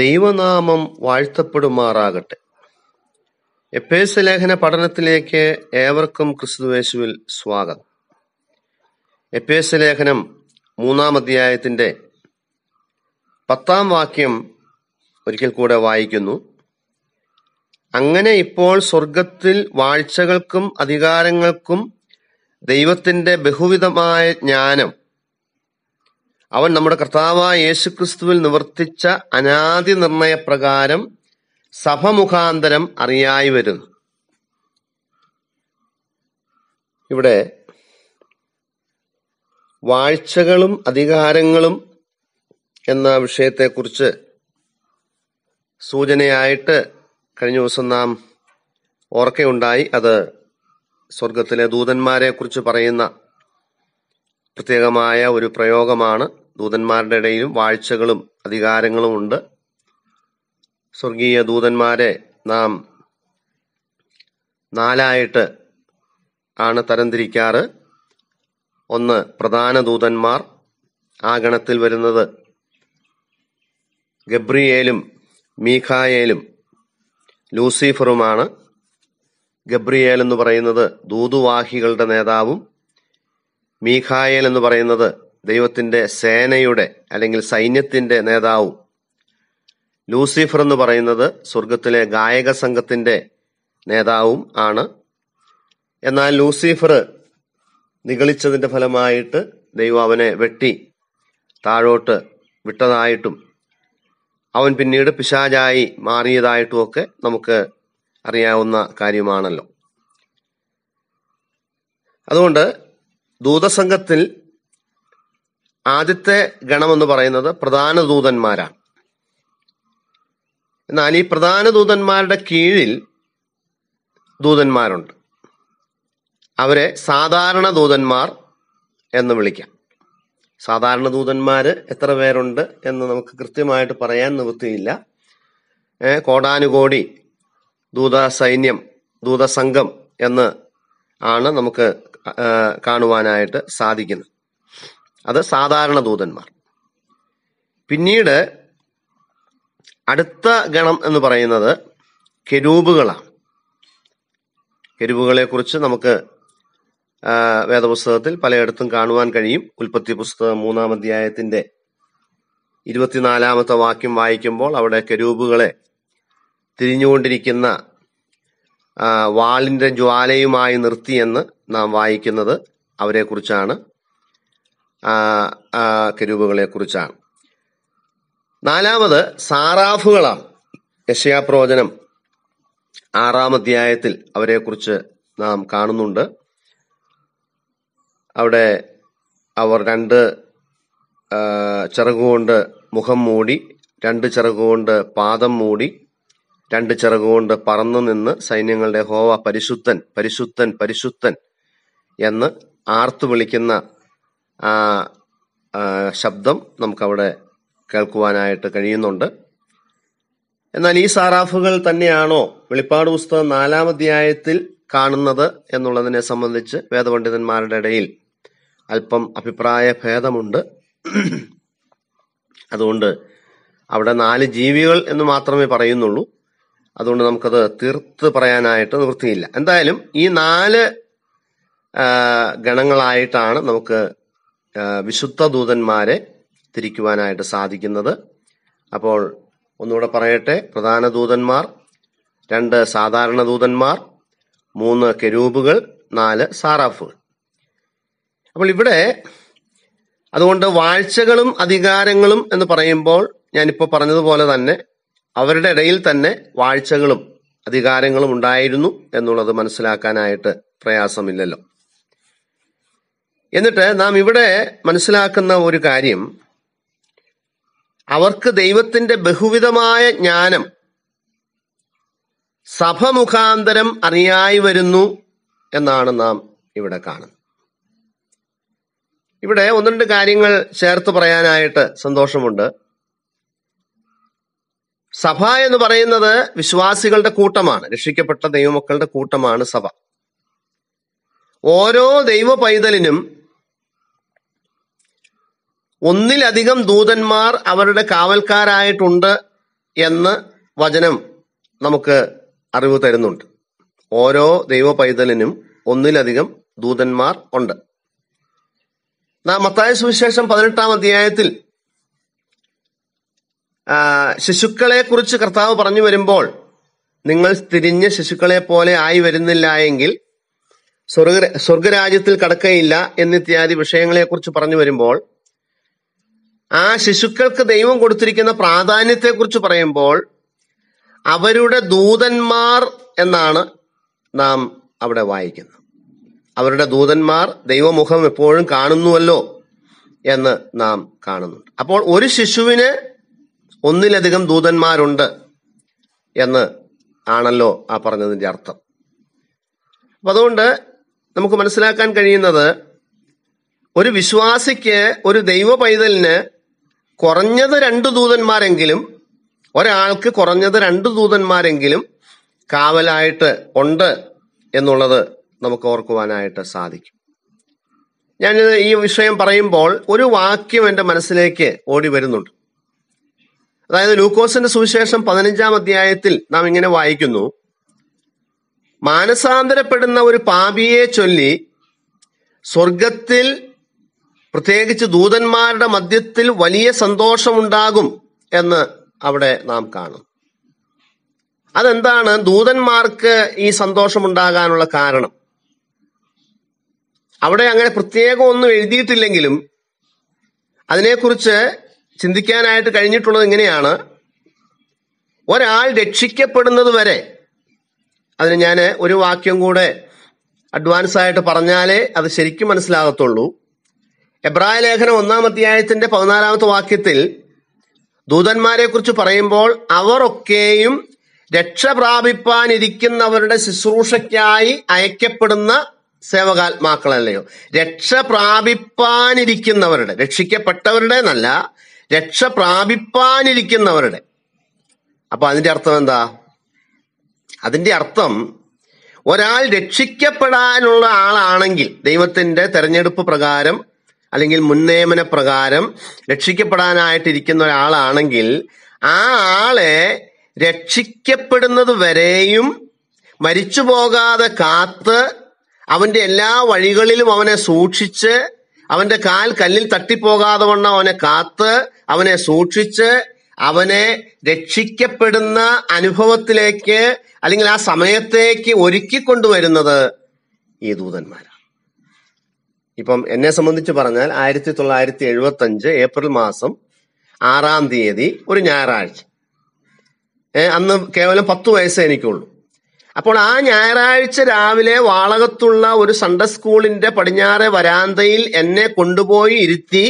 ദൈവനാമം വാഴ്ത്തപ്പെടുമാറാകട്ടെ എപ്പേസ് ലേഖന പഠനത്തിലേക്ക് ഏവർക്കും ക്രിസ്തുവേശുവിൽ സ്വാഗതം എപ്പേസ് ലേഖനം മൂന്നാം അധ്യായത്തിന്റെ പത്താം വാക്യം ഒരിക്കൽ കൂടെ വായിക്കുന്നു അങ്ങനെ ഇപ്പോൾ സ്വർഗത്തിൽ വാഴ്ചകൾക്കും അധികാരങ്ങൾക്കും ദൈവത്തിന്റെ ബഹുവിധമായ ജ്ഞാനം അവൻ നമ്മുടെ കർത്താവായ യേശുക്രിസ്തുവിൽ നിവർത്തിച്ച അനാദി നിർണയപ്രകാരം സഭ മുഖാന്തരം അറിയായി വരുന്നു ഇവിടെ വാഴ്ചകളും അധികാരങ്ങളും എന്ന വിഷയത്തെക്കുറിച്ച് സൂചനയായിട്ട് കഴിഞ്ഞ ദിവസം നാം ഓർക്കയുണ്ടായി അത് സ്വർഗത്തിലെ ദൂതന്മാരെ കുറിച്ച് പറയുന്ന പ്രത്യേകമായ ഒരു പ്രയോഗമാണ് ദൂതന്മാരുടെ ഇടയിലും വാഴ്ചകളും അധികാരങ്ങളും ഉണ്ട് സ്വർഗീയ ദൂതന്മാരെ നാം നാലായിട്ട് ആണ് തരംതിരിക്കാറ് ഒന്ന് പ്രധാന ദൂതന്മാർ ആ ഗണത്തിൽ വരുന്നത് ഗബ്രിയേലും മീഖായേലും ലൂസിഫറുമാണ് ഗബ്രിയേൽ എന്ന് പറയുന്നത് ദൂതുവാഹികളുടെ നേതാവും മീഖായേൽ എന്ന് പറയുന്നത് ദൈവത്തിന്റെ സേനയുടെ അല്ലെങ്കിൽ സൈന്യത്തിന്റെ നേതാവും ലൂസിഫർ എന്ന് പറയുന്നത് സ്വർഗത്തിലെ ഗായക സംഘത്തിന്റെ നേതാവും ആണ് എന്നാൽ ലൂസിഫർ നിഗളിച്ചതിന്റെ ഫലമായിട്ട് ദൈവം അവനെ വെട്ടി താഴോട്ട് വിട്ടതായിട്ടും അവൻ പിന്നീട് പിശാചായി മാറിയതായിട്ടുമൊക്കെ നമുക്ക് അറിയാവുന്ന കാര്യമാണല്ലോ അതുകൊണ്ട് ദൂതസംഘത്തിൽ ആദ്യത്തെ ഗണം എന്ന് പറയുന്നത് പ്രധാന ദൂതന്മാരാണ് എന്നാൽ ഈ പ്രധാന ദൂതന്മാരുടെ കീഴിൽ ദൂതന്മാരുണ്ട് അവരെ സാധാരണ ദൂതന്മാർ എന്ന് വിളിക്കാം സാധാരണ ദൂതന്മാർ എത്ര പേരുണ്ട് എന്ന് നമുക്ക് കൃത്യമായിട്ട് പറയാൻ നിവൃത്തിയില്ല കോടാനുകോടി ദൂത സൈന്യം ദൂതസംഘം എന്ന് ആണ് നമുക്ക് കാണുവാനായിട്ട് സാധിക്കുന്നത് അത് സാധാരണ ദൂതന്മാർ പിന്നീട് അടുത്ത ഗണം എന്ന് പറയുന്നത് കെരൂബുകളാണ് കെരുവുകളെ കുറിച്ച് നമുക്ക് വേദപുസ്തകത്തിൽ പലയിടത്തും കാണുവാൻ കഴിയും ഉൽപ്പത്തി പുസ്തകം മൂന്നാം അധ്യായത്തിന്റെ ഇരുപത്തിനാലാമത്തെ വാക്യം വായിക്കുമ്പോൾ അവിടെ കെരൂബുകളെ തിരിഞ്ഞുകൊണ്ടിരിക്കുന്ന വാളിന്റെ ജ്വാലയുമായി നിർത്തിയെന്ന് നാം വായിക്കുന്നത് അവരെക്കുറിച്ചാണ് കരൂപുകളെ കുറിച്ചാണ് നാലാമത് സാറാഫുകളാണ് യശയാപ്രവചനം ആറാം അധ്യായത്തിൽ അവരെക്കുറിച്ച് നാം കാണുന്നുണ്ട് അവിടെ അവർ രണ്ട് ചിറകുകൊണ്ട് മുഖം മൂടി രണ്ട് ചിറകുകൊണ്ട് പാദം മൂടി രണ്ട് ചിറകുകൊണ്ട് പറന്നു നിന്ന് സൈന്യങ്ങളുടെ ഹോവ പരിശുദ്ധൻ പരിശുദ്ധൻ പരിശുദ്ധൻ എന്ന് ആർത്തു വിളിക്കുന്ന ശബ്ദം നമുക്കവിടെ കേൾക്കുവാനായിട്ട് കഴിയുന്നുണ്ട് എന്നാൽ ഈ സാറാഫുകൾ തന്നെയാണോ വെളിപ്പാട് പുസ്തകം നാലാം അധ്യായത്തിൽ കാണുന്നത് എന്നുള്ളതിനെ സംബന്ധിച്ച് വേദപണ്ഡിതന്മാരുടെ ഇടയിൽ അല്പം അഭിപ്രായ ഭേദമുണ്ട് അതുകൊണ്ട് അവിടെ നാല് ജീവികൾ എന്ന് മാത്രമേ പറയുന്നുള്ളൂ അതുകൊണ്ട് നമുക്കത് തീർത്ത് പറയാനായിട്ട് നിവൃത്തിയില്ല എന്തായാലും ഈ നാല് ഗണങ്ങളായിട്ടാണ് നമുക്ക് വിശുദ്ധ ദൂതന്മാരെ തിരിക്കുവാനായിട്ട് സാധിക്കുന്നത് അപ്പോൾ ഒന്നുകൂടെ പറയട്ടെ പ്രധാന ദൂതന്മാർ രണ്ട് സാധാരണ ദൂതന്മാർ മൂന്ന് കെരൂബുകൾ നാല് സാറാഫുകൾ അപ്പോൾ ഇവിടെ അതുകൊണ്ട് വാഴ്ചകളും അധികാരങ്ങളും എന്ന് പറയുമ്പോൾ ഞാനിപ്പോൾ പറഞ്ഞതുപോലെ തന്നെ അവരുടെ ഇടയിൽ തന്നെ വാഴ്ചകളും അധികാരങ്ങളും ഉണ്ടായിരുന്നു എന്നുള്ളത് മനസ്സിലാക്കാനായിട്ട് പ്രയാസമില്ലല്ലോ എന്നിട്ട് നാം ഇവിടെ മനസ്സിലാക്കുന്ന ഒരു കാര്യം അവർക്ക് ദൈവത്തിന്റെ ബഹുവിധമായ ജ്ഞാനം സഭ മുഖാന്തരം അറിയായി വരുന്നു എന്നാണ് നാം ഇവിടെ കാണുന്നത് ഇവിടെ ഒന്ന് രണ്ട് കാര്യങ്ങൾ ചേർത്ത് പറയാനായിട്ട് സന്തോഷമുണ്ട് സഭ എന്ന് പറയുന്നത് വിശ്വാസികളുടെ കൂട്ടമാണ് രക്ഷിക്കപ്പെട്ട ദൈവമക്കളുടെ കൂട്ടമാണ് സഭ ഓരോ ദൈവ പൈതലിനും ഒന്നിലധികം ദൂതന്മാർ അവരുടെ കാവൽക്കാരായിട്ടുണ്ട് എന്ന് വചനം നമുക്ക് അറിവ് തരുന്നുണ്ട് ഓരോ ദൈവ പൈതലിനും ഒന്നിലധികം ദൂതന്മാർ ഉണ്ട് മത്തായ സുവിശേഷം പതിനെട്ടാം അധ്യായത്തിൽ ശിശുക്കളെ കുറിച്ച് കർത്താവ് പറഞ്ഞു വരുമ്പോൾ നിങ്ങൾ തിരിഞ്ഞ ശിശുക്കളെ പോലെ ആയി വരുന്നില്ല എങ്കിൽ സ്വർഗ സ്വർഗരാജ്യത്തിൽ കടക്കയില്ല എന്നിത്യാദി വിഷയങ്ങളെക്കുറിച്ച് പറഞ്ഞു വരുമ്പോൾ ആ ശിശുക്കൾക്ക് ദൈവം കൊടുത്തിരിക്കുന്ന പ്രാധാന്യത്തെക്കുറിച്ച് പറയുമ്പോൾ അവരുടെ ദൂതന്മാർ എന്നാണ് നാം അവിടെ വായിക്കുന്നത് അവരുടെ ദൂതന്മാർ ദൈവമുഖം എപ്പോഴും കാണുന്നുവല്ലോ എന്ന് നാം കാണുന്നുണ്ട് അപ്പോൾ ഒരു ശിശുവിന് ഒന്നിലധികം ദൂതന്മാരുണ്ട് എന്ന് ആണല്ലോ ആ പറഞ്ഞതിൻ്റെ അർത്ഥം അപ്പൊ അതുകൊണ്ട് നമുക്ക് മനസ്സിലാക്കാൻ കഴിയുന്നത് ഒരു വിശ്വാസിക്ക് ഒരു ദൈവ പൈതലിന് കുറഞ്ഞത് രണ്ട് ദൂതന്മാരെങ്കിലും ഒരാൾക്ക് കുറഞ്ഞത് രണ്ട് ദൂതന്മാരെങ്കിലും കാവലായിട്ട് ഉണ്ട് എന്നുള്ളത് നമുക്ക് ഓർക്കുവാനായിട്ട് സാധിക്കും ഞാൻ ഈ വിഷയം പറയുമ്പോൾ ഒരു വാക്യം എൻ്റെ മനസ്സിലേക്ക് ഓടി വരുന്നുണ്ട് അതായത് ലൂക്കോസിന്റെ സുവിശേഷം പതിനഞ്ചാം അധ്യായത്തിൽ നാം ഇങ്ങനെ വായിക്കുന്നു മാനസാന്തരപ്പെടുന്ന ഒരു പാപിയെ ചൊല്ലി സ്വർഗത്തിൽ പ്രത്യേകിച്ച് ദൂതന്മാരുടെ മധ്യത്തിൽ വലിയ സന്തോഷമുണ്ടാകും എന്ന് അവിടെ നാം കാണും അതെന്താണ് ദൂതന്മാർക്ക് ഈ സന്തോഷമുണ്ടാകാനുള്ള കാരണം അവിടെ അങ്ങനെ പ്രത്യേകം ഒന്നും എഴുതിയിട്ടില്ലെങ്കിലും അതിനെക്കുറിച്ച് ചിന്തിക്കാനായിട്ട് കഴിഞ്ഞിട്ടുള്ളത് ഇങ്ങനെയാണ് ഒരാൾ രക്ഷിക്കപ്പെടുന്നത് വരെ അതിന് ഞാൻ ഒരു വാക്യം കൂടെ അഡ്വാൻസ് ആയിട്ട് പറഞ്ഞാലേ അത് ശരിക്കും മനസ്സിലാകത്തുള്ളൂ എബ്രായ ലേഖനം ഒന്നാം അധ്യായത്തിന്റെ പതിനാലാമത്തെ വാക്യത്തിൽ ദൂതന്മാരെ കുറിച്ച് പറയുമ്പോൾ അവർ ഒക്കെയും രക്ഷ പ്രാപിപ്പാനിരിക്കുന്നവരുടെ ശുശ്രൂഷയ്ക്കായി അയക്കപ്പെടുന്ന സേവകാത്മാക്കളല്ലയോ രക്ഷ പ്രാപിപ്പാനിരിക്കുന്നവരുടെ രക്ഷിക്കപ്പെട്ടവരുടെ നല്ല രക്ഷ പ്രാപിപ്പാനിരിക്കുന്നവരുടെ അപ്പൊ അതിന്റെ അർത്ഥം എന്താ അതിന്റെ അർത്ഥം ഒരാൾ രക്ഷിക്കപ്പെടാനുള്ള ആളാണെങ്കിൽ ദൈവത്തിന്റെ തെരഞ്ഞെടുപ്പ് പ്രകാരം അല്ലെങ്കിൽ മുൻനിയമന പ്രകാരം രക്ഷിക്കപ്പെടാനായിട്ടിരിക്കുന്ന ഒരാളാണെങ്കിൽ ആ ആളെ രക്ഷിക്കപ്പെടുന്നത് വരെയും മരിച്ചു പോകാതെ കാത്ത് അവന്റെ എല്ലാ വഴികളിലും അവനെ സൂക്ഷിച്ച് അവന്റെ കാൽ കല്ലിൽ തട്ടിപ്പോകാതെ വണ്ണം അവനെ കാത്ത് അവനെ സൂക്ഷിച്ച് അവനെ രക്ഷിക്കപ്പെടുന്ന അനുഭവത്തിലേക്ക് അല്ലെങ്കിൽ ആ സമയത്തേക്ക് ഒരുക്കി കൊണ്ടുവരുന്നത് ഈ ദൂതന്മാരാണ് ഇപ്പം എന്നെ സംബന്ധിച്ച് പറഞ്ഞാൽ ആയിരത്തി തൊള്ളായിരത്തി എഴുപത്തി അഞ്ച് ഏപ്രിൽ മാസം ആറാം തീയതി ഒരു ഞായറാഴ്ച അന്ന് കേവലം പത്ത് വയസ്സേ എനിക്കുള്ളൂ അപ്പോൾ ആ ഞായറാഴ്ച രാവിലെ വാളകത്തുള്ള ഒരു സൺഡേ സ്കൂളിന്റെ പടിഞ്ഞാറെ വരാന്തയിൽ എന്നെ കൊണ്ടുപോയി ഇരുത്തി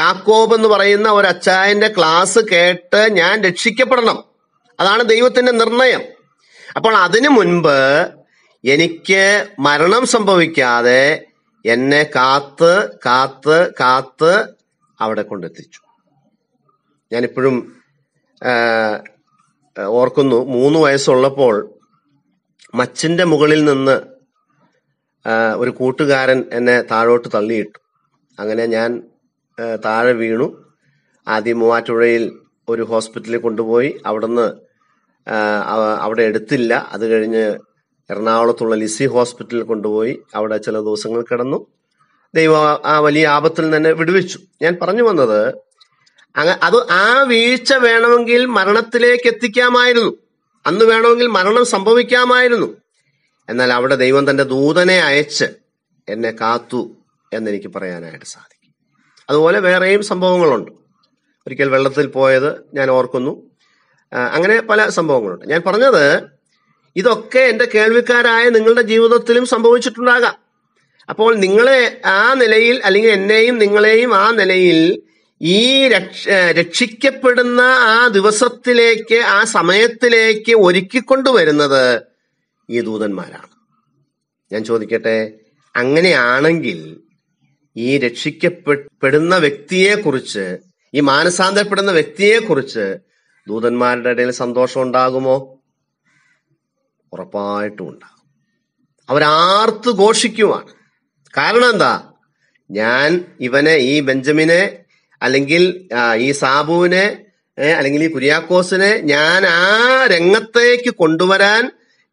യാക്കോബ് എന്ന് പറയുന്ന ഒരു അച്ചായന്റെ ക്ലാസ് കേട്ട് ഞാൻ രക്ഷിക്കപ്പെടണം അതാണ് ദൈവത്തിന്റെ നിർണയം അപ്പോൾ അതിനു മുൻപ് എനിക്ക് മരണം സംഭവിക്കാതെ എന്നെ കാത്ത് കാത്ത് കാത്ത് അവിടെ കൊണ്ടെത്തിച്ചു ഞാനിപ്പോഴും ഓർക്കുന്നു മൂന്ന് വയസ്സുള്ളപ്പോൾ മച്ചിന്റെ മുകളിൽ നിന്ന് ഒരു കൂട്ടുകാരൻ എന്നെ താഴോട്ട് തള്ളിയിട്ടു അങ്ങനെ ഞാൻ താഴെ വീണു ആദ്യം മൂവാറ്റുപുഴയിൽ ഒരു ഹോസ്പിറ്റലിൽ കൊണ്ടുപോയി അവിടുന്ന് അവിടെ എടുത്തില്ല അത് കഴിഞ്ഞ് എറണാകുളത്തുള്ള ലിസി ഹോസ്പിറ്റലിൽ കൊണ്ടുപോയി അവിടെ ചില ദിവസങ്ങൾ കിടന്നു ദൈവം ആ വലിയ ആപത്തിൽ തന്നെ വിടുവിച്ചു ഞാൻ പറഞ്ഞു വന്നത് അങ്ങ അത് ആ വീഴ്ച വേണമെങ്കിൽ മരണത്തിലേക്ക് എത്തിക്കാമായിരുന്നു അന്ന് വേണമെങ്കിൽ മരണം സംഭവിക്കാമായിരുന്നു എന്നാൽ അവിടെ ദൈവം തന്റെ ദൂതനെ അയച്ച് എന്നെ കാത്തു എന്നെനിക്ക് പറയാനായിട്ട് സാധിക്കും അതുപോലെ വേറെയും സംഭവങ്ങളുണ്ട് ഒരിക്കൽ വെള്ളത്തിൽ പോയത് ഞാൻ ഓർക്കുന്നു അങ്ങനെ പല സംഭവങ്ങളുണ്ട് ഞാൻ പറഞ്ഞത് ഇതൊക്കെ എൻ്റെ കേൾവിക്കാരായ നിങ്ങളുടെ ജീവിതത്തിലും സംഭവിച്ചിട്ടുണ്ടാകാം അപ്പോൾ നിങ്ങളെ ആ നിലയിൽ അല്ലെങ്കിൽ എന്നെയും നിങ്ങളെയും ആ നിലയിൽ ഈ രക്ഷ രക്ഷിക്കപ്പെടുന്ന ആ ദിവസത്തിലേക്ക് ആ സമയത്തിലേക്ക് ഒരുക്കിക്കൊണ്ടുവരുന്നത് ഈ ദൂതന്മാരാണ് ഞാൻ ചോദിക്കട്ടെ അങ്ങനെയാണെങ്കിൽ ഈ രക്ഷിക്കപ്പെടുന്ന വ്യക്തിയെക്കുറിച്ച് ഈ മാനസാന്തരപ്പെടുന്ന വ്യക്തിയെക്കുറിച്ച് ദൂതന്മാരുടെ ഇടയിൽ സന്തോഷം ഉണ്ടാകുമോ ഉറപ്പായിട്ടും ഉണ്ടാകും അവരാർത്ത് ഘോഷിക്കുവാണ് കാരണം എന്താ ഞാൻ ഇവനെ ഈ ബെഞ്ചമിനെ അല്ലെങ്കിൽ ഈ സാബുവിനെ അല്ലെങ്കിൽ ഈ കുര്യാക്കോസിനെ ഞാൻ ആ രംഗത്തേക്ക് കൊണ്ടുവരാൻ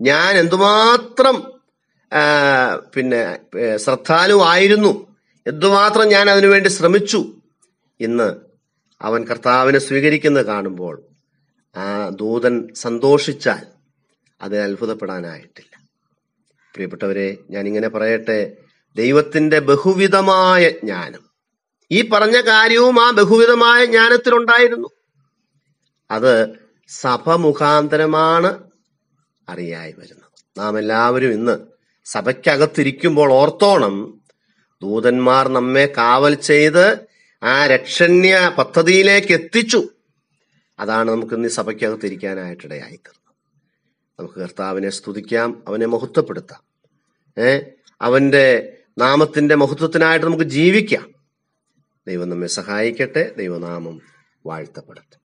ഞാൻ എന്തുമാത്രം പിന്നെ ശ്രദ്ധാലുവായിരുന്നു എന്തുമാത്രം ഞാൻ അതിനുവേണ്ടി ശ്രമിച്ചു ഇന്ന് അവൻ കർത്താവിനെ സ്വീകരിക്കുന്നത് കാണുമ്പോൾ ആ ദൂതൻ സന്തോഷിച്ചാൽ അതിൽ അത്ഭുതപ്പെടാനായിട്ടില്ല പ്രിയപ്പെട്ടവരെ ഞാനിങ്ങനെ പറയട്ടെ ദൈവത്തിന്റെ ബഹുവിധമായ ജ്ഞാനം ഈ പറഞ്ഞ കാര്യവും ആ ബഹുവിധമായ ജ്ഞാനത്തിലുണ്ടായിരുന്നു അത് സഭ മുഖാന്തരമാണ് അറിയായി വരുന്നത് നാം എല്ലാവരും ഇന്ന് സഭയ്ക്കകത്തിരിക്കുമ്പോൾ ഓർത്തോണം ദൂതന്മാർ നമ്മെ കാവൽ ചെയ്ത് ആ രക്ഷണ്യ പദ്ധതിയിലേക്ക് എത്തിച്ചു അതാണ് നമുക്ക് ഇന്ന് സഭയ്ക്കകത്തിരിക്കാനായിട്ടിടയായി തീർന്നത് നമുക്ക് കർത്താവിനെ സ്തുതിക്കാം അവനെ മഹത്വപ്പെടുത്താം ഏ അവന്റെ നാമത്തിന്റെ മഹത്വത്തിനായിട്ട് നമുക്ക് ജീവിക്കാം ദൈവം നമ്മെ സഹായിക്കട്ടെ ദൈവനാമം വാഴ്ത്തപ്പെടട്ടെ